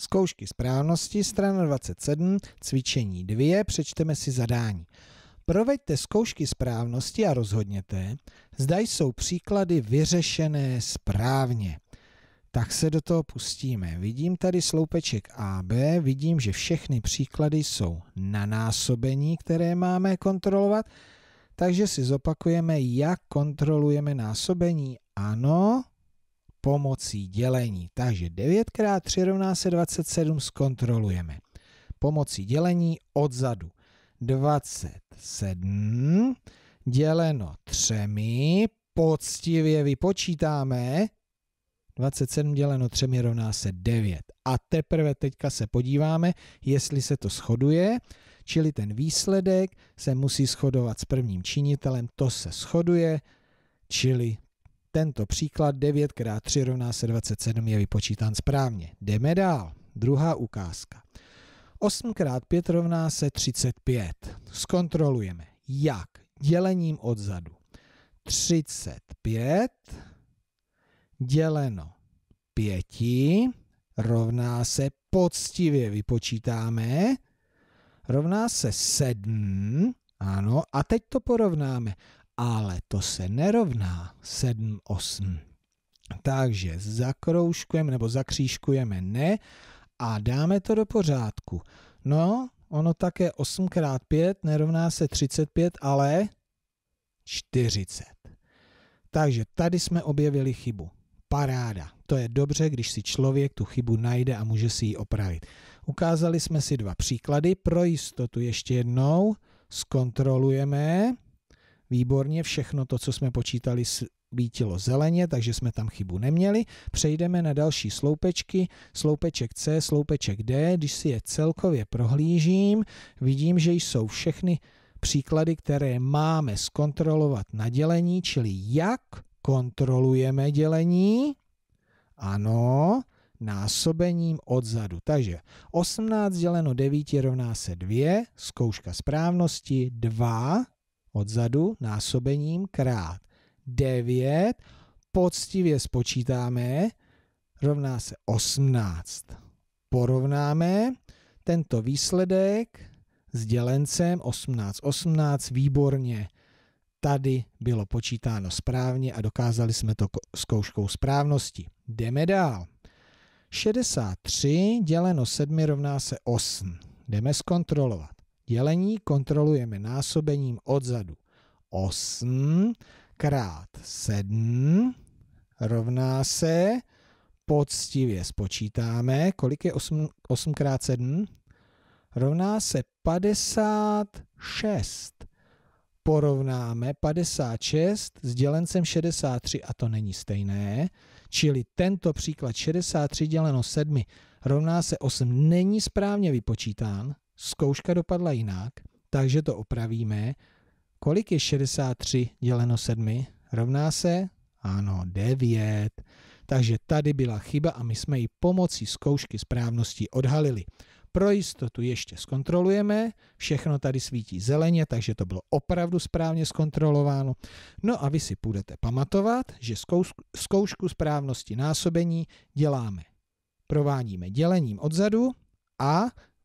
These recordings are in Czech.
Zkoušky správnosti, strana 27, cvičení 2, přečteme si zadání. Proveďte zkoušky správnosti a rozhodněte, zda jsou příklady vyřešené správně. Tak se do toho pustíme. Vidím tady sloupeček AB, vidím, že všechny příklady jsou na násobení, které máme kontrolovat, takže si zopakujeme, jak kontrolujeme násobení. Ano, pomocí dělení. Takže 9 x 3 rovná se 27 zkontrolujeme. Pomocí dělení odzadu. 27 děleno 3 poctivě vypočítáme, 27 děleno 3 rovná se 9. A teprve teďka se podíváme, jestli se to shoduje, čili ten výsledek se musí shodovat s prvním činitelem, to se shoduje, čili tento příklad 9 x 3 rovná se 27 je vypočítán správně. Jdeme dál. Druhá ukázka. 8 x 5 rovná se 35. Zkontrolujeme. Jak? Dělením odzadu. 35 děleno 5 rovná se poctivě vypočítáme, rovná se 7, ano, a teď to porovnáme ale to se nerovná 7, 8. Takže zakroužkujeme nebo zakřížkujeme ne a dáme to do pořádku. No, ono také 8 x 5 nerovná se 35, ale 40. Takže tady jsme objevili chybu. Paráda. To je dobře, když si člověk tu chybu najde a může si ji opravit. Ukázali jsme si dva příklady. Pro jistotu ještě jednou zkontrolujeme. Výborně, všechno to, co jsme počítali, svítilo zeleně, takže jsme tam chybu neměli. Přejdeme na další sloupečky, sloupeček C, sloupeček D. Když si je celkově prohlížím, vidím, že jsou všechny příklady, které máme zkontrolovat na dělení, čili jak kontrolujeme dělení. Ano, násobením odzadu. Takže 18 děleno 9 rovná se 2, zkouška správnosti 2 odzadu násobením krát 9 poctivě spočítáme, rovná se 18. Porovnáme tento výsledek s dělencem 18, 18, výborně. Tady bylo počítáno správně a dokázali jsme to zkouškou správnosti. Jdeme dál. 63 děleno 7 rovná se 8. Jdeme zkontrolovat. Dělení kontrolujeme násobením odzadu. 8 krát 7 rovná se, poctivě spočítáme, kolik je 8, 8 krát 7? Rovná se 56. Porovnáme 56 s dělencem 63 a to není stejné, čili tento příklad 63 děleno 7 rovná se 8 není správně vypočítán, zkouška dopadla jinak, takže to opravíme. Kolik je 63 děleno 7? Rovná se? Ano, 9. Takže tady byla chyba a my jsme ji pomocí zkoušky správnosti odhalili. Pro jistotu ještě zkontrolujeme, všechno tady svítí zeleně, takže to bylo opravdu správně zkontrolováno. No a vy si budete pamatovat, že zkoušku správnosti násobení děláme. Provádíme dělením odzadu a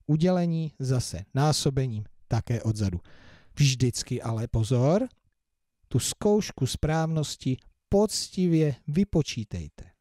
udělení zase násobením také odzadu. Vždycky ale pozor, tu zkoušku správnosti poctivě vypočítejte.